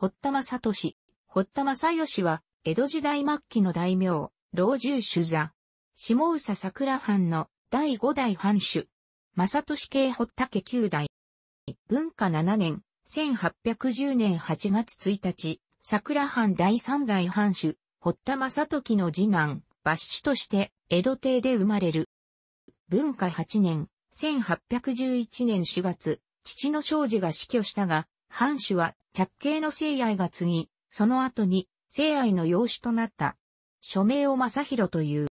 堀田正俊、堀田正義は、江戸時代末期の大名、老中主座。下宇佐桜藩の第五代藩主。正俊系堀田家九代。文化7年、1810年8月1日、桜藩第三代藩主、堀田正時の次男、抜七として、江戸邸で生まれる。文化8年、1811年4月、父の正治が死去したが、藩主は着系の聖愛が継ぎ、その後に聖愛の養子となった。署名を正広という。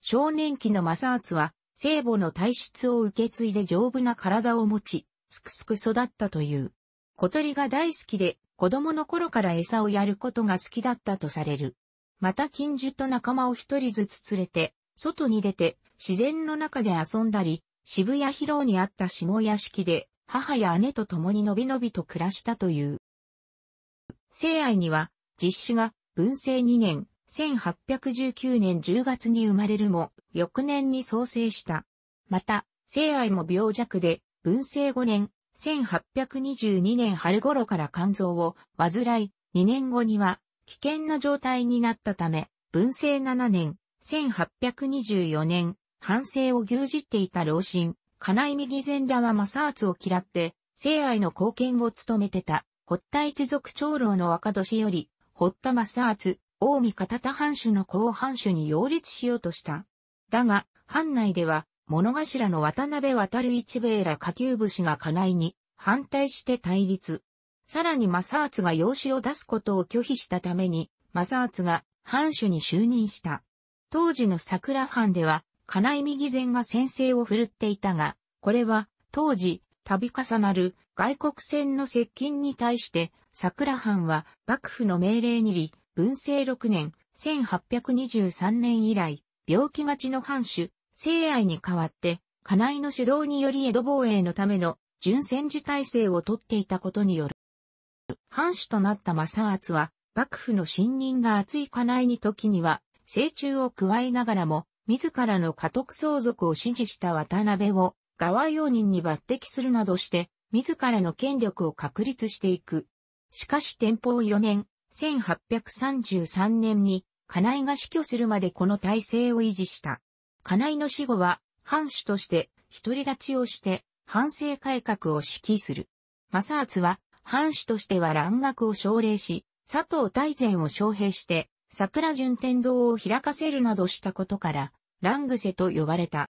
少年期の正厚は、聖母の体質を受け継いで丈夫な体を持ち、すくすく育ったという。小鳥が大好きで、子供の頃から餌をやることが好きだったとされる。また近所と仲間を一人ずつ連れて、外に出て、自然の中で遊んだり、渋谷広にあった下屋敷で母や姉と共にのびのびと暮らしたという。聖愛には、実子が文政2年、1819年10月に生まれるも、翌年に創生した。また、聖愛も病弱で、文政5年、1822年春頃から肝臓を患い、2年後には危険な状態になったため、文政7年、1824年、反省を牛耳っていた老臣、金井右前らは正厚を嫌って、聖愛の貢献を務めてた、堀田一族長老の若年より、堀田正厚、近江方田藩主の後藩主に擁立しようとした。だが、藩内では、物頭の渡辺渡る一兵衛ら下級武士が金井に反対して対立。さらに正厚が養子を出すことを拒否したために、正厚が藩主に就任した。当時の桜藩では、金井右前が先制を振るっていたが、これは当時、度重なる外国船の接近に対して桜藩は幕府の命令により、文政6年、1823年以来、病気がちの藩主、聖愛に代わって、金井の主導により江戸防衛のための巡戦時体制をとっていたことによる。藩主となった正厚は、幕府の信任が厚い金井に時には、成中を加えながらも、自らの家督相続を支持した渡辺を、側用人に抜擢するなどして、自らの権力を確立していく。しかし天保4年、1833年に、金井が死去するまでこの体制を維持した。金井の死後は、藩主として、独り立ちをして、反省改革を指揮する。正ツは、藩主としては蘭学を奨励し、佐藤大善を招聘して、桜順天堂を開かせるなどしたことから、ラングセと呼ばれた。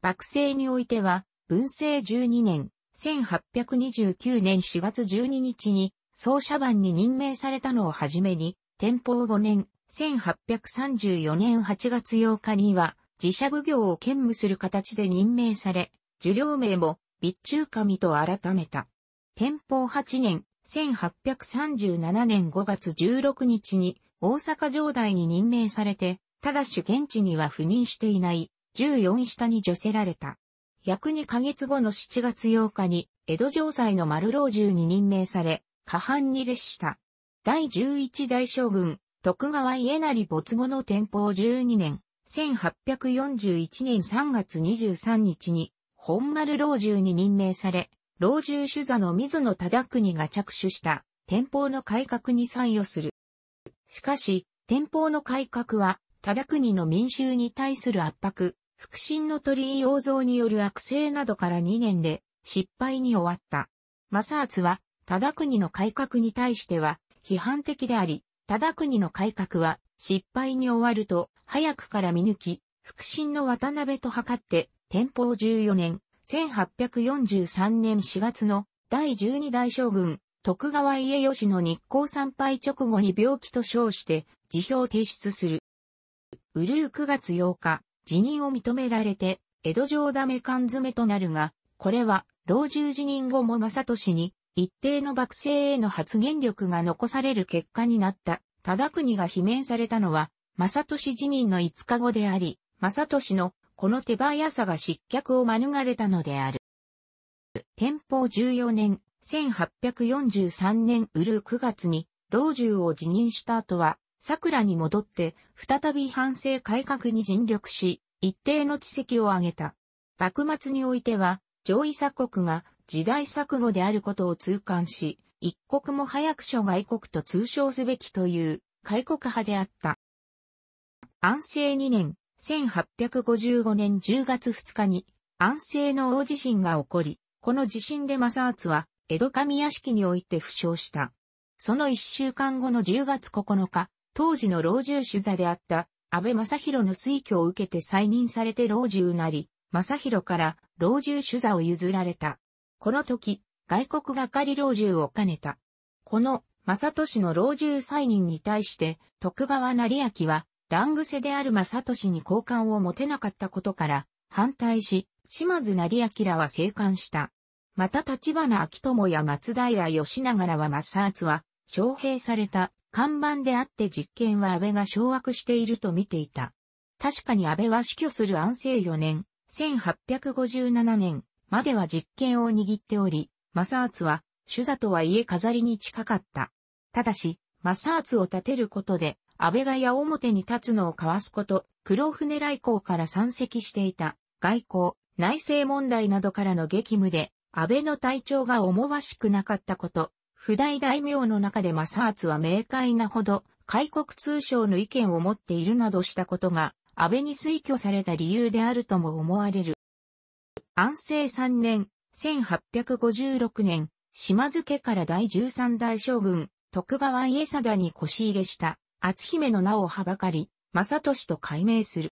幕政においては、文政12年、1829年4月12日に、総社番に任命されたのをはじめに、天保5年、1834年8月8日には、自社奉行を兼務する形で任命され、受領名も、備中神と改めた。天保8年、1837年5月16日に、大阪城代に任命されて、ただし現地には赴任していない14下に除せられた。約2ヶ月後の7月8日に、江戸城西の丸老中に任命され、下半に列した。第11代将軍、徳川家成没後の天保12年、1841年3月23日に、本丸老中に任命され、老中主座の水野忠国が着手した、天保の改革に参与する。しかし、天保の改革は、忠国の民衆に対する圧迫、腹心の鳥居王像による悪性などから2年で失敗に終わった。正厚は、忠国の改革に対しては批判的であり、忠国の改革は失敗に終わると早くから見抜き、腹心の渡辺と図って、天保14年、1843年4月の第12代将軍、徳川家吉の日光参拝直後に病気と称して、辞表提出する。うるう9月8日、辞任を認められて、江戸城ダメ缶詰となるが、これは、老中辞任後も正俊に、一定の幕政への発言力が残される結果になった。忠国が罷免されたのは、正俊辞任の5日後であり、正俊のこの手早さが失脚を免れたのである。天保14年1843年ウルー9月に老中を辞任した後は、桜に戻って、再び反省改革に尽力し、一定の知績を挙げた。幕末においては、上位鎖国が時代錯誤であることを痛感し、一刻も早く諸外国と通称すべきという、開国派であった。安政2年、1855年10月2日に、安政の大地震が起こり、この地震でマサーツは、江戸上屋敷において負傷した。その一週間後の10月9日、当時の老中主座であった安倍正弘の推挙を受けて再任されて老中なり、正宏から老中主座を譲られた。この時、外国がかり老中を兼ねた。この正俊の老中再任に対して徳川成明は乱癖である正俊に好感を持てなかったことから反対し、島津成明らは生還した。また立花秋友や松平義長らはマサーツは、招聘された看板であって実権は安倍が掌握していると見ていた。確かに安倍は死去する安政4年、1857年までは実権を握っており、マサーツは、主座とはいえ飾りに近かった。ただし、マサーツを立てることで、安倍が矢表に立つのをかわすこと、黒船来航から山積していた、外交、内政問題などからの激務で、安倍の体調が思わしくなかったこと、不代大名の中でマサーツは明快なほど、開国通商の意見を持っているなどしたことが、安倍に推挙された理由であるとも思われる。安政3年、1856年、島津家から第13代将軍、徳川家定に腰入れした、厚姫の名をはばかり、正俊と改名する。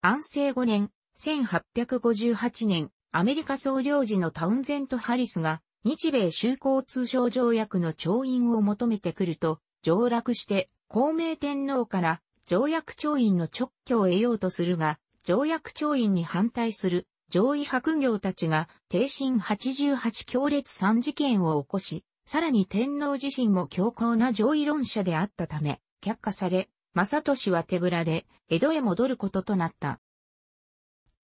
安政5年、1858年、アメリカ総領事のタウンゼント・ハリスが、日米修好通商条約の調印を求めてくると、上洛して、孔明天皇から条約調印の直挙を得ようとするが、条約調印に反対する上位白行たちが、帝心88強烈3事件を起こし、さらに天皇自身も強硬な上位論者であったため、却下され、正俊は手ぶらで、江戸へ戻ることとなった。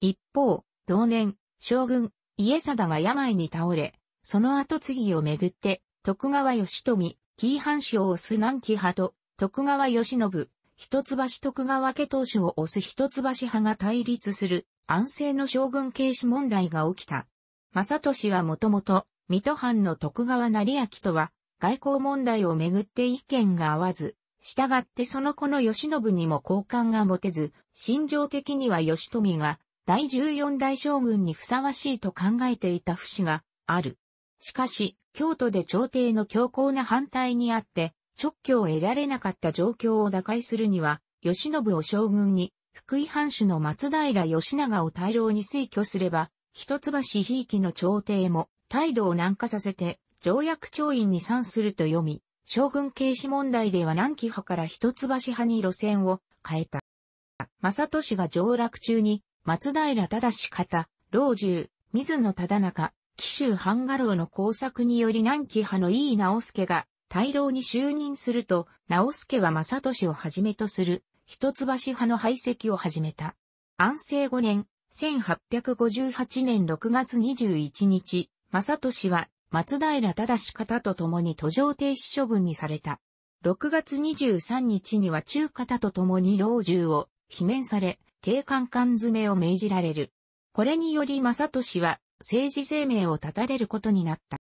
一方、同年、将軍、家定が病に倒れ、その後継ぎをめぐって、徳川義富、紀伊藩主を推す南紀派と、徳川義信、一橋徳川家当主を推す一橋派が対立する、安政の将軍軽視問題が起きた。正俊はもともと、水戸藩の徳川成明とは、外交問題をめぐって意見が合わず、従ってその子の義信にも好感が持てず、心情的には義富が第14代将軍にふさわしいと考えていた節がある。しかし、京都で朝廷の強硬な反対にあって、直挙を得られなかった状況を打開するには、慶喜を将軍に、福井藩主の松平義長を大老に推挙すれば、一橋ひいきの朝廷も、態度を軟化させて、条約調印に賛すると読み、将軍軽視問題では南紀派から一橋派に路線を変えた。正俊が上洛中に松平忠方、老中、水野忠中、紀州半賀老の工作により南紀派の井伊直助が、大老に就任すると、直助は正俊をはじめとする、一橋派の排斥を始めた。安政5年、1858年6月21日、正俊は、松平忠方と共に途上停止処分にされた。6月23日には中方と共に老中を罷免され、警官官詰めを命じられる。これにより正利は政治生命を絶たれることになった。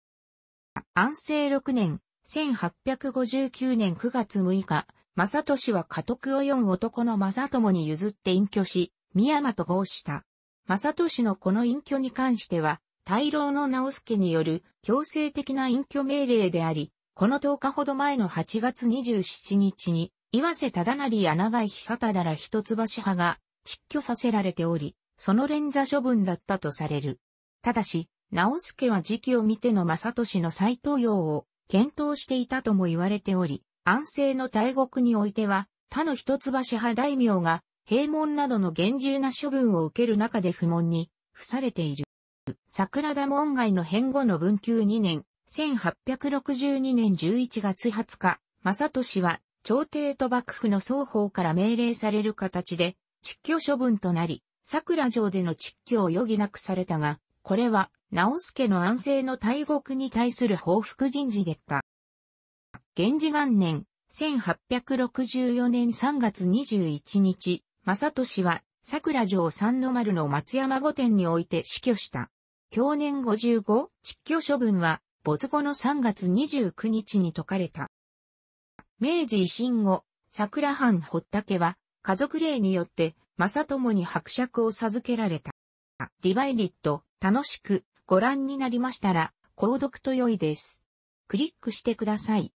安政6年、1859年9月6日、正利は家督をむ男の正友に譲って隠居し、宮間と合した。正利のこの隠居に関しては、大老の直助による強制的な隠居命令であり、この10日ほど前の8月27日に、岩瀬忠成や長井久忠ら一橋派が窒居させられており、その連座処分だったとされる。ただし、直助は時期を見ての正俊の再登用を検討していたとも言われており、安政の大国においては、他の一橋派大名が、平門などの厳重な処分を受ける中で不問に、付されている。桜田門外の変後の文久2年、1862年11月20日、正俊は、朝廷と幕府の双方から命令される形で、窒居処分となり、桜城での窒居を余儀なくされたが、これは、直助の安政の大国に対する報復人事でった。源氏元年、1864年3月21日、正俊は、桜城三の丸の松山御殿において死去した。去年55、窒居処分は、没後の3月29日に解かれた。明治維新後、桜藩堀竹は、家族例によって、正友に伯爵を授けられた。ディバイデット、楽しくご覧になりましたら、購読と良いです。クリックしてください。